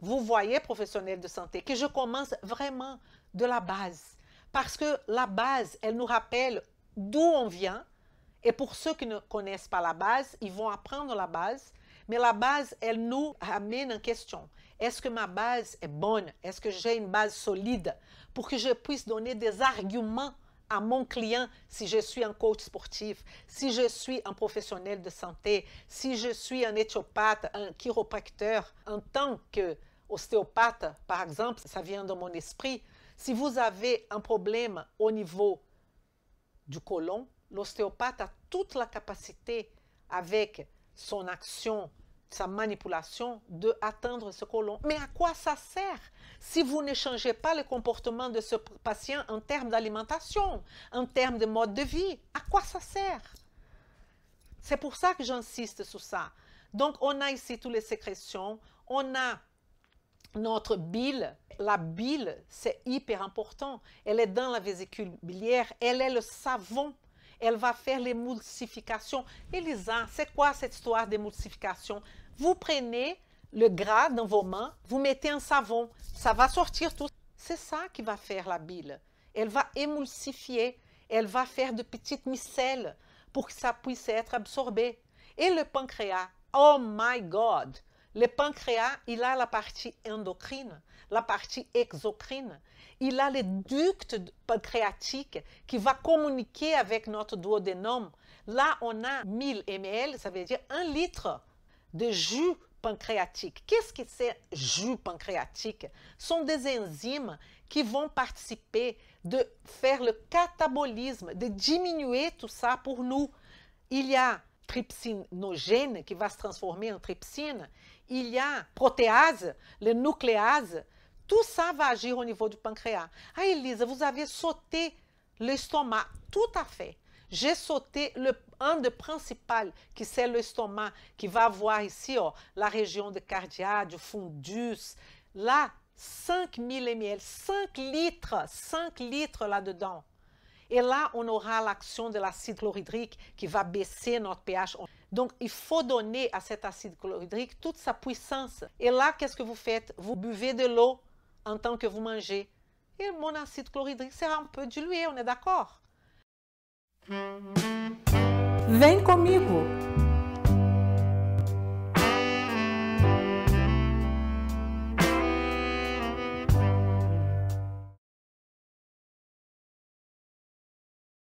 vous voyez professionnels de santé, que je commence vraiment de la base. Parce que la base, elle nous rappelle d'où on vient. Et pour ceux qui ne connaissent pas la base, ils vont apprendre la base. Mais la base, elle nous ramène en question. Est-ce que ma base est bonne? Est-ce que j'ai une base solide pour que je puisse donner des arguments à mon client si je suis un coach sportif, si je suis un professionnel de santé, si je suis un éthiopathe, un chiropracteur, en tant que ostéopathe, par exemple, ça vient de mon esprit. Si vous avez un problème au niveau du côlon, l'ostéopathe a toute la capacité avec son action sa manipulation de atteindre ce colon. Mais à quoi ça sert si vous ne changez pas le comportement de ce patient en termes d'alimentation, en termes de mode de vie À quoi ça sert C'est pour ça que j'insiste sur ça. Donc, on a ici toutes les sécrétions, on a notre bile, la bile, c'est hyper important. Elle est dans la vésicule biliaire, elle est le savon elle va faire l'émulsification. Elisa, c'est quoi cette histoire d'émulsification? Vous prenez le gras dans vos mains, vous mettez un savon, ça va sortir tout. C'est ça qui va faire la bile. Elle va émulsifier, elle va faire de petites micelles pour que ça puisse être absorbé. Et le pancréas, oh my God, le pancréas, il a la partie endocrine, la partie exocrine. Il a les ductes pancréatiques qui va communiquer avec notre duodénum. Là, on a 1000 ml, ça veut dire un litre de jus pancréatique. Qu'est-ce que c'est jus pancréatique? Ce sont des enzymes qui vont participer de faire le catabolisme, de diminuer tout ça pour nous. Il y a tripsinogène qui va se transformer en trypsine, il y a protéase, le nucléase, tout ça va agir au niveau du pancréas. Ah, Elisa, vous avez sauté l'estomac. Tout à fait. J'ai sauté le, un des principaux, qui c'est l'estomac, qui va voir ici oh, la région de cardia du fundus. Là, 5000 ml, 5 litres, 5 litres là-dedans. Et là, on aura l'action de l'acide chlorhydrique qui va baisser notre pH. Donc, il faut donner à cet acide chlorhydrique toute sa puissance. Et là, qu'est-ce que vous faites Vous buvez de l'eau en tant que vous mangez. Et mon acide chlorhydrique sera un peu dilué, on est d'accord avec comigo!